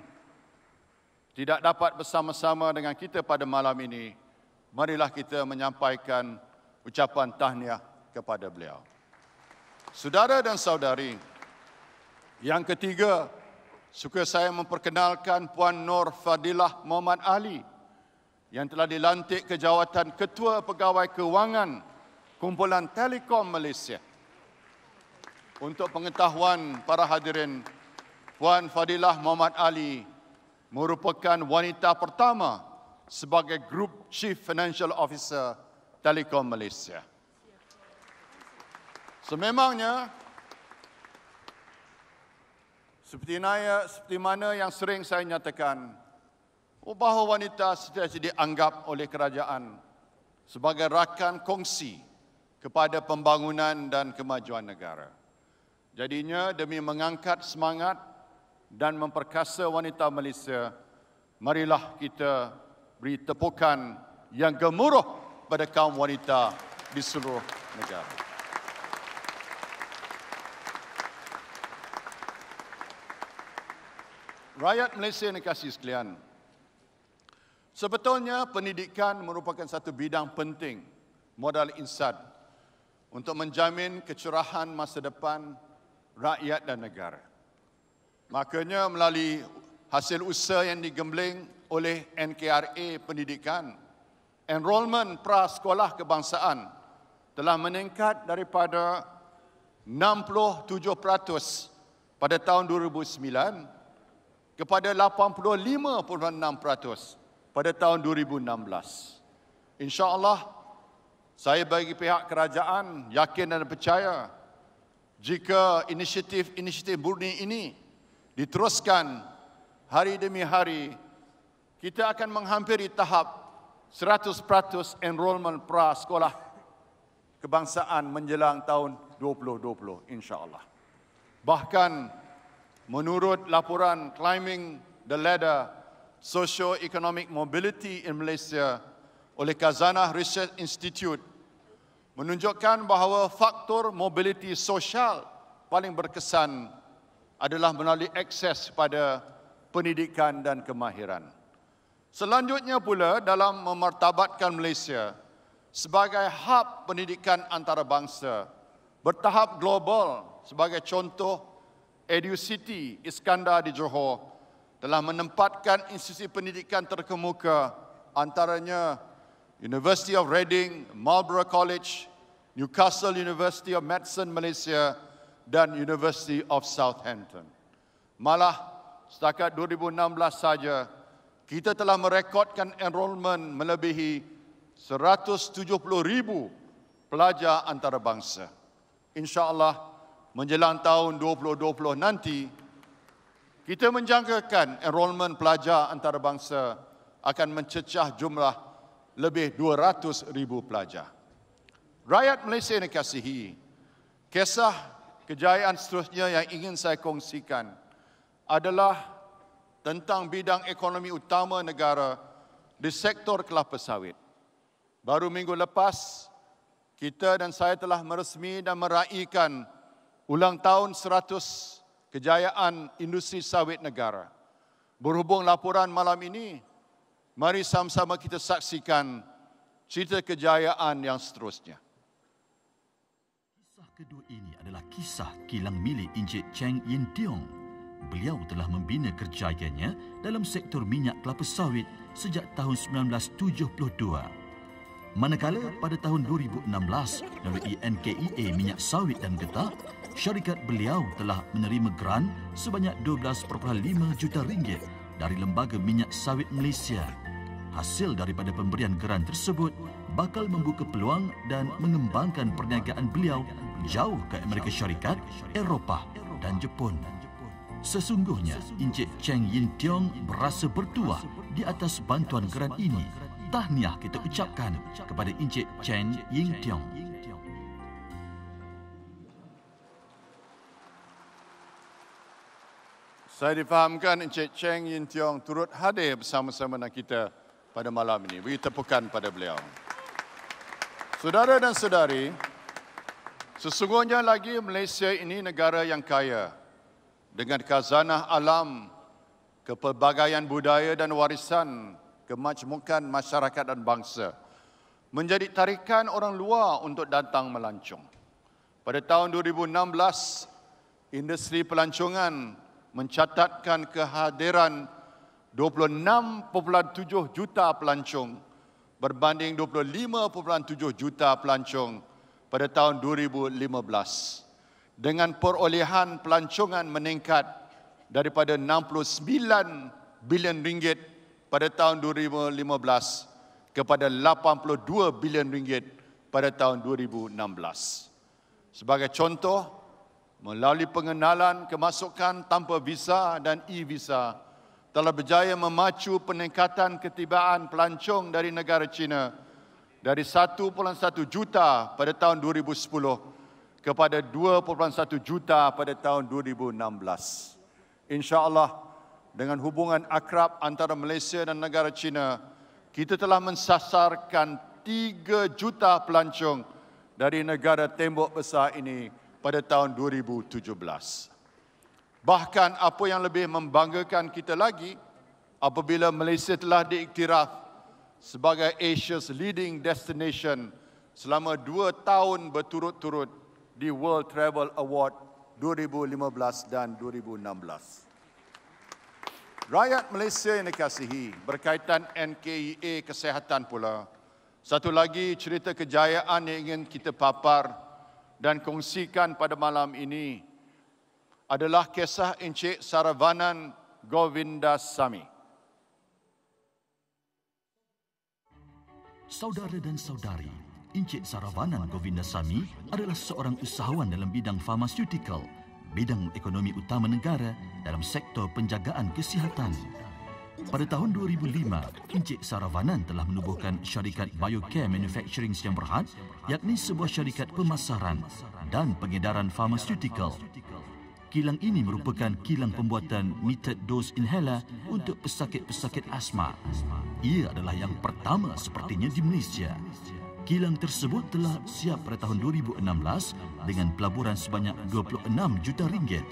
tidak dapat bersama-sama dengan kita pada malam ini, marilah kita menyampaikan ucapan tahniah kepada beliau. Saudara dan saudari, yang ketiga, Suka saya memperkenalkan Puan Nur Fadilah Muhammad Ali yang telah dilantik ke jawatan Ketua Pegawai Kewangan Kumpulan Telekom Malaysia. Untuk pengetahuan para hadirin, Puan Fadilah Muhammad Ali merupakan wanita pertama sebagai Group Chief Financial Officer Telekom Malaysia. Sememangnya, so, seperti naya seperti mana yang sering saya nyatakan bahawa wanita sentiasa anggap oleh kerajaan sebagai rakan kongsi kepada pembangunan dan kemajuan negara. Jadinya demi mengangkat semangat dan memperkasa wanita Malaysia, marilah kita beri tepukan yang gemuruh pada kaum wanita di seluruh negara. Rakyat Malaysia yang dikasih sekalian. Sebetulnya pendidikan merupakan satu bidang penting modal insan untuk menjamin kecerahan masa depan rakyat dan negara. Makanya melalui hasil usaha yang digembleng oleh NKRA Pendidikan, enrolment prasekolah kebangsaan telah meningkat daripada 67% pada tahun 2009 kepada 85.6% pada tahun 2016. Insya-Allah saya bagi pihak kerajaan yakin dan percaya jika inisiatif-inisiatif murni ini diteruskan hari demi hari kita akan menghampiri tahap 100% enrollment prasekolah kebangsaan menjelang tahun 2020 insya-Allah. Bahkan Menurut laporan Climbing the Ladder Socio-Economic Mobility in Malaysia oleh Kazanah Research Institute menunjukkan bahawa faktor mobiliti sosial paling berkesan adalah melalui akses pada pendidikan dan kemahiran. Selanjutnya pula dalam memartabatkan Malaysia sebagai hub pendidikan antarabangsa bertahap global sebagai contoh EduCity Iskandar di Johor telah menempatkan institusi pendidikan terkemuka antaranya University of Reading, Marlborough College, Newcastle University of Medicine Malaysia dan University of Southampton. Malah setakat 2016 saja kita telah merekodkan enrolment melebihi 170,000 pelajar antarabangsa. Insya-Allah menjelang tahun 2020 nanti, kita menjangkakan enrolment pelajar antarabangsa akan mencecah jumlah lebih 200 ribu pelajar. Rakyat Malaysia yang dikasihi, kisah kejayaan seterusnya yang ingin saya kongsikan adalah tentang bidang ekonomi utama negara di sektor kelapa sawit. Baru minggu lepas, kita dan saya telah meresmi dan meraihkan ulang tahun 100 kejayaan industri sawit negara. Berhubung laporan malam ini, mari sama-sama kita saksikan cerita kejayaan yang seterusnya. Kisah kedua ini adalah kisah kilang milik Encik Cheng Yin Tiong. Beliau telah membina kerjayaannya dalam sektor minyak kelapa sawit sejak tahun 1972. Manakala pada tahun 2016, melalui NKIA Minyak Sawit dan Getah, syarikat beliau telah menerima grant sebanyak 12.5 juta ringgit dari Lembaga Minyak Sawit Malaysia. Hasil daripada pemberian grant tersebut bakal membuka peluang dan mengembangkan perniagaan beliau jauh ke Amerika Syarikat, Eropah dan Jepun. Sesungguhnya, Encik Cheng Yin Tiong berasa bertuah di atas bantuan grant ini. Tahniah kita ucapkan kepada Encik Cheng Yin Tiong. Saya difahamkan Encik Cheng Yin Tiong turut hadir bersama-sama dengan kita pada malam ini. Beri tepukan pada beliau. Saudara dan saudari, sesungguhnya lagi Malaysia ini negara yang kaya dengan kazanah alam, kepelbagaian budaya dan warisan kemajmukan masyarakat dan bangsa menjadi tarikan orang luar untuk datang melancong. Pada tahun 2016, industri pelancongan mencatatkan kehadiran 26.7 juta pelancong berbanding 25.7 juta pelancong pada tahun 2015 dengan perolehan pelancongan meningkat daripada 69 bilion ringgit pada tahun 2015 kepada 82 bilion ringgit pada tahun 2016 sebagai contoh melalui pengenalan kemasukan tanpa visa dan e-visa telah berjaya memacu peningkatan ketibaan pelancong dari negara China dari 1.1 juta pada tahun 2010 kepada 2.1 juta pada tahun 2016. Insya-Allah dengan hubungan akrab antara Malaysia dan negara China, kita telah mensasarkan 3 juta pelancong dari negara tembok besar ini pada tahun 2017. Bahkan apa yang lebih membanggakan kita lagi apabila Malaysia telah diiktiraf sebagai Asia's leading destination selama dua tahun berturut-turut di World Travel Award 2015 dan 2016. Rakyat Malaysia yang dikasihi berkaitan NKEA kesehatan pula, satu lagi cerita kejayaan yang ingin kita papar dan kongsikan pada malam ini adalah kisah Encik Saravanan Govindasamy. Saudara dan saudari, Encik Saravanan Govindasamy adalah seorang usahawan dalam bidang farmasutikal, bidang ekonomi utama negara dalam sektor penjagaan kesihatan. kesihatan. Pada tahun 2005, Encik Saravanan telah menubuhkan syarikat Biocare Manufacturing Siam Berhad yakni sebuah syarikat pemasaran dan pengedaran pharmaceutical. Kilang ini merupakan kilang pembuatan metered dose inhaler untuk pesakit-pesakit asma. Ia adalah yang pertama sepertinya di Malaysia. Kilang tersebut telah siap pada tahun 2016 dengan pelaburan sebanyak 26 juta ringgit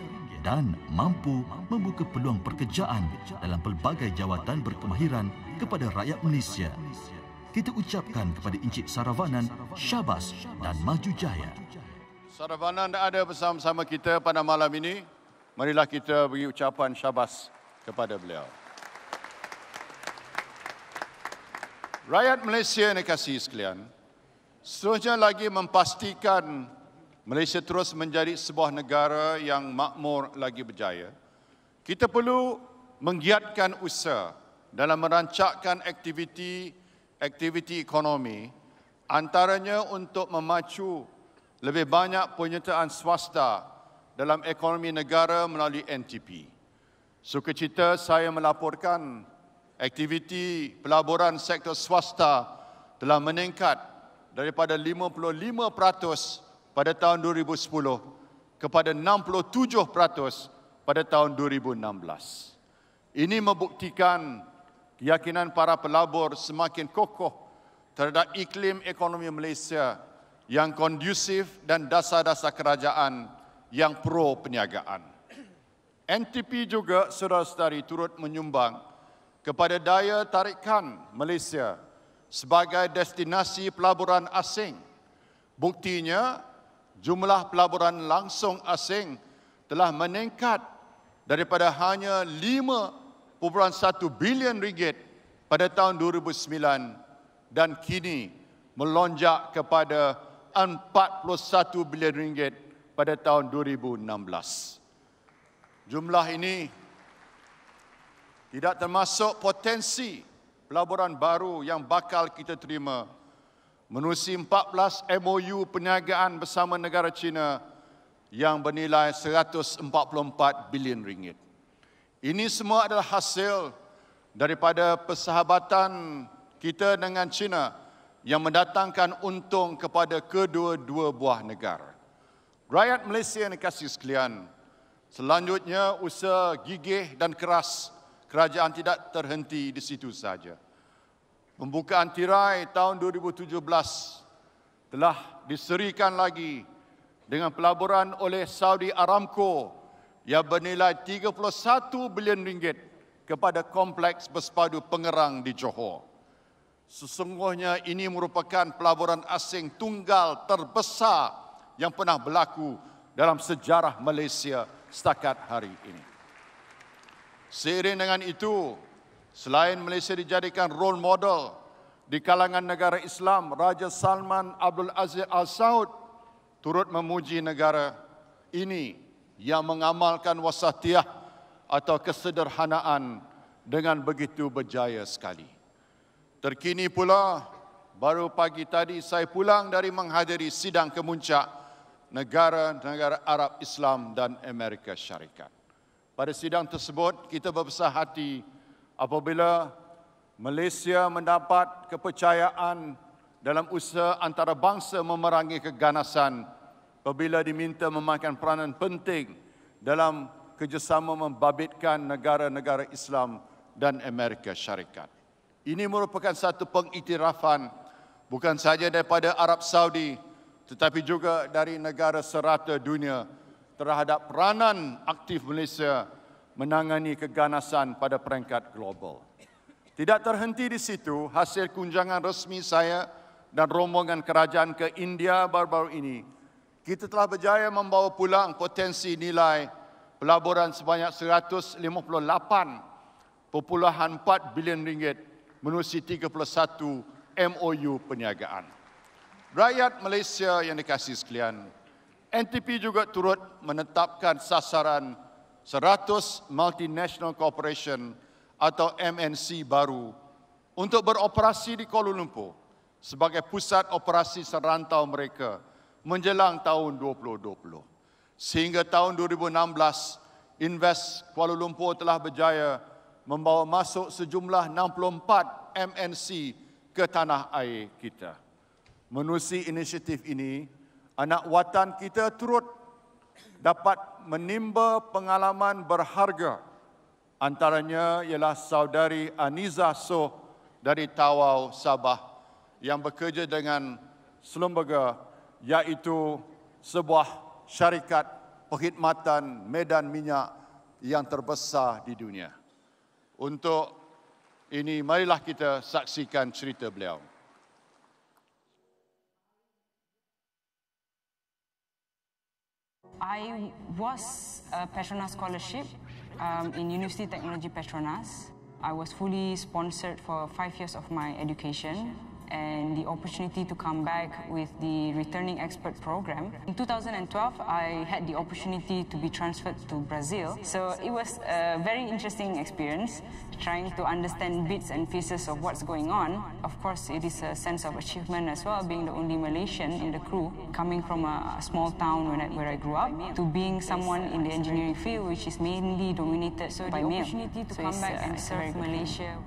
dan mampu membuka peluang pekerjaan dalam pelbagai jawatan berkemahiran kepada rakyat Malaysia. Kita ucapkan kepada Encik Saravanan syabas dan maju jaya. Saravanan ada bersama-sama kita pada malam ini. Marilah kita beri ucapan syabas kepada beliau. Rakyat Malaysia yang dikasihi sekalian, seterusnya lagi memastikan. Malaysia terus menjadi sebuah negara yang makmur lagi berjaya. Kita perlu menggiatkan usaha dalam merancakkan aktiviti-aktiviti ekonomi antaranya untuk memacu lebih banyak penyertaan swasta dalam ekonomi negara melalui NTP. Sukacita saya melaporkan aktiviti pelaburan sektor swasta telah meningkat daripada 55% pada tahun 2010 kepada 67% pada tahun 2016. Ini membuktikan keyakinan para pelabur semakin kokoh terhadap iklim ekonomi Malaysia yang kondusif dan dasar-dasar kerajaan yang pro perniagaan. NTP juga saudara-saudari turut menyumbang kepada daya tarikan Malaysia sebagai destinasi pelaburan asing. Buktinya, jumlah pelaburan langsung asing telah meningkat daripada hanya 5.1 bilion ringgit pada tahun 2009 dan kini melonjak kepada 41 bilion ringgit pada tahun 2016. Jumlah ini tidak termasuk potensi pelaburan baru yang bakal kita terima menerusi 14 MOU perniagaan bersama negara China yang bernilai 144 bilion ringgit. Ini semua adalah hasil daripada persahabatan kita dengan China yang mendatangkan untung kepada kedua-dua buah negara. Rakyat Malaysia yang dikasih sekalian, selanjutnya usaha gigih dan keras kerajaan tidak terhenti di situ sahaja pembukaan tirai tahun 2017 telah diserikan lagi dengan pelaburan oleh Saudi Aramco yang bernilai 31 bilion ringgit kepada kompleks bersepadu pengerang di Johor. Sesungguhnya ini merupakan pelaburan asing tunggal terbesar yang pernah berlaku dalam sejarah Malaysia setakat hari ini. Seiring dengan itu, Selain Malaysia dijadikan role model di kalangan negara Islam, Raja Salman Abdul Aziz Al Saud turut memuji negara ini yang mengamalkan wasatiyah atau kesederhanaan dengan begitu berjaya sekali. Terkini pula, baru pagi tadi saya pulang dari menghadiri sidang kemuncak negara-negara Arab Islam dan Amerika Syarikat. Pada sidang tersebut, kita berbesar hati apabila Malaysia mendapat kepercayaan dalam usaha antarabangsa memerangi keganasan apabila diminta memainkan peranan penting dalam kerjasama membabitkan negara-negara Islam dan Amerika Syarikat. Ini merupakan satu pengiktirafan bukan sahaja daripada Arab Saudi tetapi juga dari negara serata dunia terhadap peranan aktif Malaysia menangani keganasan pada peringkat global. Tidak terhenti di situ, hasil kunjangan resmi saya dan rombongan kerajaan ke India baru-baru ini, kita telah berjaya membawa pulang potensi nilai pelaburan sebanyak 158.4 bilion ringgit menerusi 31 MOU perniagaan. Rakyat Malaysia yang dikasihi sekalian, NTP juga turut menetapkan sasaran 100 multinational corporation atau MNC baru untuk beroperasi di Kuala Lumpur sebagai pusat operasi serantau mereka menjelang tahun 2020. Sehingga tahun 2016, Invest Kuala Lumpur telah berjaya membawa masuk sejumlah 64 MNC ke tanah air kita. Menusi inisiatif ini, anak watan kita turut dapat menimba pengalaman berharga. Antaranya ialah saudari Aniza Soh dari Tawau, Sabah yang bekerja dengan Selumbaga iaitu sebuah syarikat perkhidmatan medan minyak yang terbesar di dunia. Untuk ini marilah kita saksikan cerita beliau. I was a Petronas scholarship um, in University Technology Petronas. I was fully sponsored for five years of my education and the opportunity to come back with the Returning Expert program. In 2012, I had the opportunity to be transferred to Brazil. So it was a very interesting experience, trying to understand bits and pieces of what's going on. Of course, it is a sense of achievement as well, being the only Malaysian in the crew, coming from a small town where I, where I grew up, to being someone in the engineering field, which is mainly dominated so by male. So come back and serve Malaysia.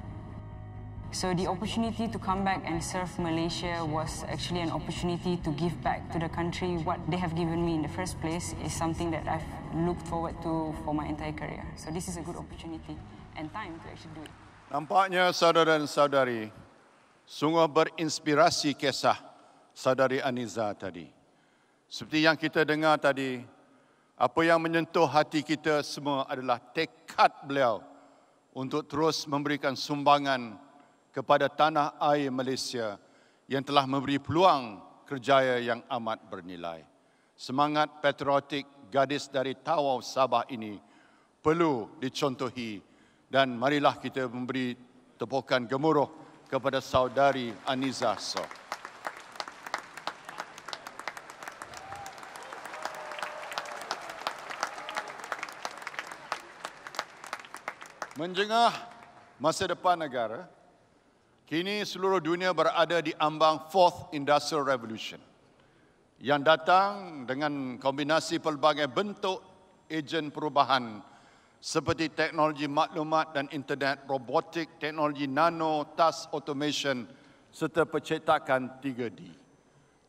So the opportunity to come back and serve Malaysia was actually an opportunity to give back to the country what they have given me in the first place is something that I've looked forward to for my entire career. So this is a good opportunity and time to actually do it. Nampaknya saudara dan saudari sungguh berinspirasi kisah saudari Aniza tadi. Seperti yang kita dengar tadi, apa yang menyentuh hati kita semua adalah tekad beliau untuk terus memberikan sumbangan kepada tanah air Malaysia yang telah memberi peluang kerjaya yang amat bernilai. Semangat patriotik gadis dari Tawau Sabah ini perlu dicontohi dan marilah kita memberi tepukan gemuruh kepada saudari Aniza Soh. Menjengah masa depan negara, Kini seluruh dunia berada di ambang Fourth Industrial Revolution yang datang dengan kombinasi pelbagai bentuk ejen perubahan seperti teknologi maklumat dan internet, robotik, teknologi nano, task automation serta percetakan 3D.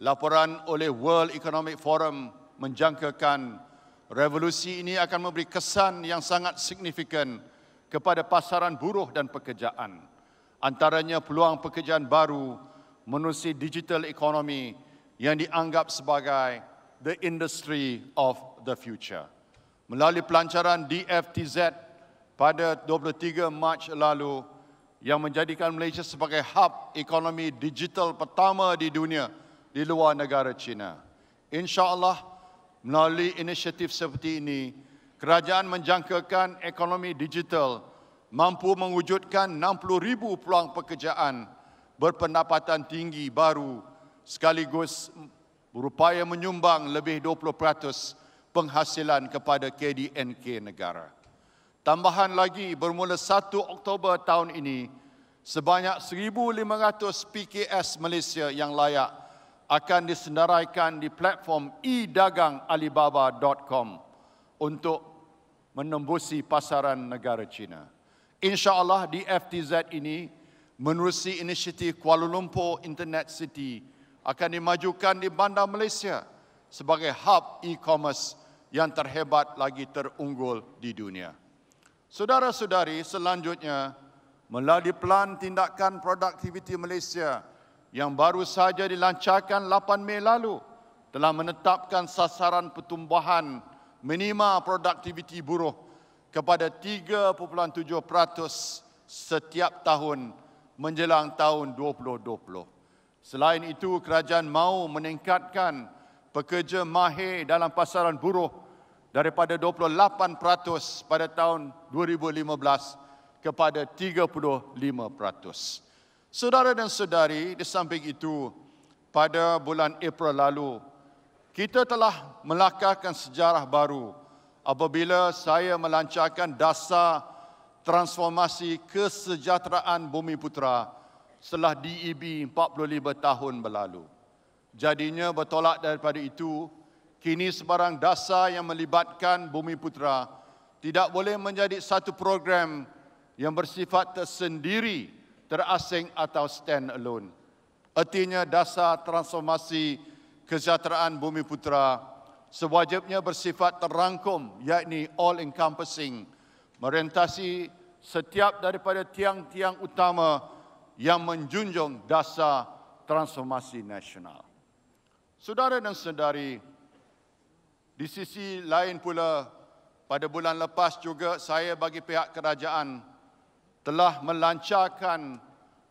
Laporan oleh World Economic Forum menjangkakan revolusi ini akan memberi kesan yang sangat signifikan kepada pasaran buruh dan pekerjaan antaranya peluang pekerjaan baru menerusi digital ekonomi yang dianggap sebagai the industry of the future. Melalui pelancaran DFTZ pada 23 Mac lalu yang menjadikan Malaysia sebagai hub ekonomi digital pertama di dunia di luar negara China. Insya Allah melalui inisiatif seperti ini, kerajaan menjangkakan ekonomi digital mampu mewujudkan 60 ribu peluang pekerjaan berpendapatan tinggi baru sekaligus berupaya menyumbang lebih 20% penghasilan kepada KDNK negara. Tambahan lagi bermula 1 Oktober tahun ini, sebanyak 1,500 PKS Malaysia yang layak akan disenaraikan di platform e-dagangalibaba.com untuk menembusi pasaran negara China. InsyaAllah di FTZ ini menerusi inisiatif Kuala Lumpur Internet City akan dimajukan di bandar Malaysia sebagai hub e-commerce yang terhebat lagi terunggul di dunia. Saudara-saudari, selanjutnya, melalui pelan tindakan produktiviti Malaysia yang baru saja dilancarkan 8 Mei lalu, telah menetapkan sasaran pertumbuhan minima produktiviti buruh kepada 3.7% setiap tahun menjelang tahun 2020. Selain itu, kerajaan mahu meningkatkan pekerja mahir dalam pasaran buruh daripada 28% pada tahun 2015 kepada 35%. Saudara dan saudari, di samping itu, pada bulan April lalu, kita telah melakarkan sejarah baru apabila saya melancarkan dasar transformasi kesejahteraan Bumi Putera setelah DEB 45 tahun berlalu. Jadinya bertolak daripada itu, kini sebarang dasar yang melibatkan Bumi Putera tidak boleh menjadi satu program yang bersifat tersendiri, terasing atau stand alone. Artinya dasar transformasi kesejahteraan Bumi Putera sewajibnya bersifat terangkum yakni all encompassing merentasi setiap daripada tiang-tiang utama yang menjunjung dasar transformasi nasional. Saudara dan saudari, di sisi lain pula pada bulan lepas juga saya bagi pihak kerajaan telah melancarkan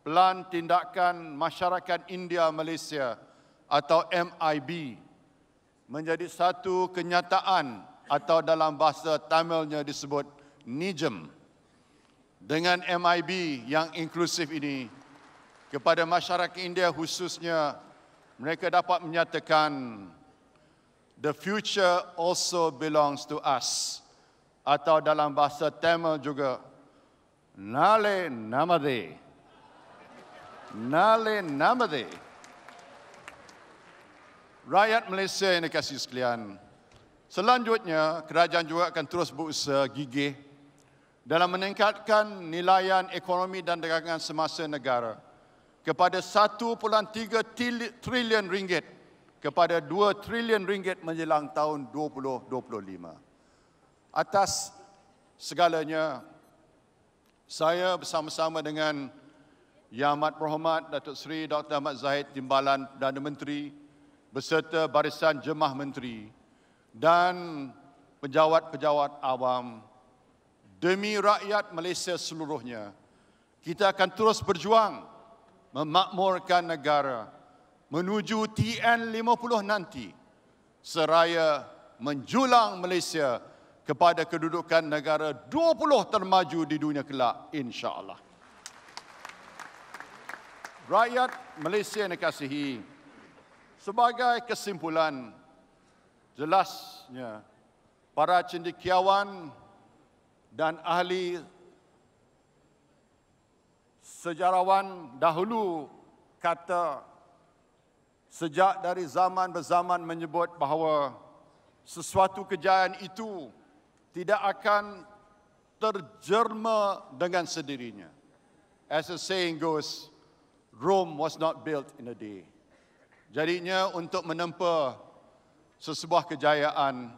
pelan tindakan masyarakat India Malaysia atau MIB menjadi satu kenyataan atau dalam bahasa Tamilnya disebut Nijem. Dengan MIB yang inklusif ini, kepada masyarakat India khususnya, mereka dapat menyatakan The future also belongs to us. Atau dalam bahasa Tamil juga, Nale Namade. Nale Namade rakyat Malaysia yang dikasih sekalian. Selanjutnya, kerajaan juga akan terus berusaha gigih dalam meningkatkan nilaian ekonomi dan dagangan semasa negara kepada 1.3 trilion ringgit kepada 2 trilion ringgit menjelang tahun 2025. Atas segalanya, saya bersama-sama dengan Yang Amat Berhormat Datuk Seri Dr. Ahmad Zahid Timbalan Perdana Menteri, beserta barisan jemaah menteri dan pejabat-pejabat awam demi rakyat Malaysia seluruhnya. Kita akan terus berjuang memakmurkan negara menuju TN50 nanti seraya menjulang Malaysia kepada kedudukan negara 20 termaju di dunia kelak insya-Allah. Rakyat Malaysia yang dikasihi, Sebagai kesimpulan, jelasnya para cendekiawan dan ahli sejarawan dahulu kata sejak dari zaman berzaman menyebut bahawa sesuatu kejayaan itu tidak akan terjerma dengan sendirinya. As the saying goes, Rome was not built in a day. Jadinya untuk menempa sesebuah kejayaan,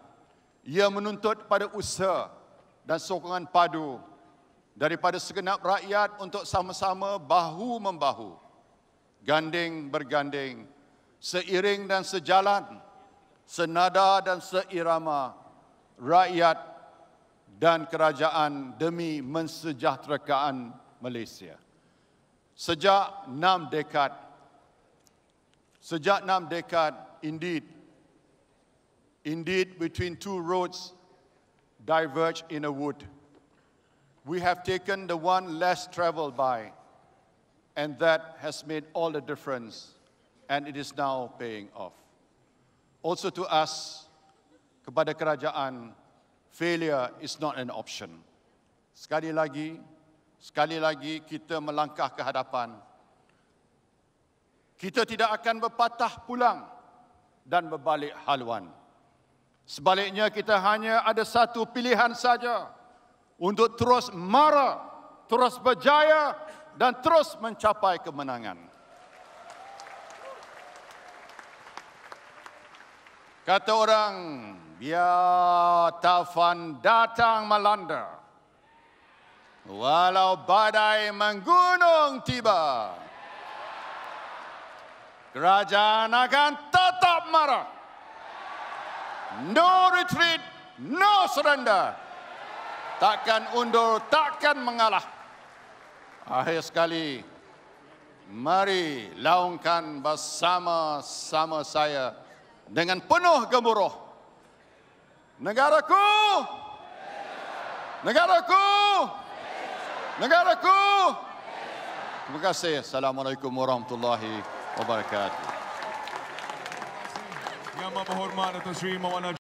ia menuntut pada usaha dan sokongan padu daripada segenap rakyat untuk sama-sama bahu-membahu, ganding-berganding, seiring dan sejalan, senada dan seirama rakyat dan kerajaan demi mensejahterakan Malaysia. Sejak enam dekad Sejak Nam Dekat, indeed, indeed between two roads diverge in a wood. We have taken the one less traveled by, and that has made all the difference, and it is now paying off. Also to us, kepada kerajaan, failure is not an option. Sekali lagi, sekali lagi kita melangkah ke hadapan kita tidak akan berpatah pulang dan berbalik haluan. Sebaliknya kita hanya ada satu pilihan saja untuk terus mara, terus berjaya dan terus mencapai kemenangan. Kata orang, biar taufan datang melanda, walau badai menggunung tiba. Tiba kerajaan akan tetap marah. No retreat, no surrender. Takkan undur, takkan mengalah. Akhir sekali, mari laungkan bersama-sama saya dengan penuh gemuruh. Negaraku! Negaraku! Negaraku! Terima kasih. Assalamualaikum warahmatullahi wabarakatuh. وبركاته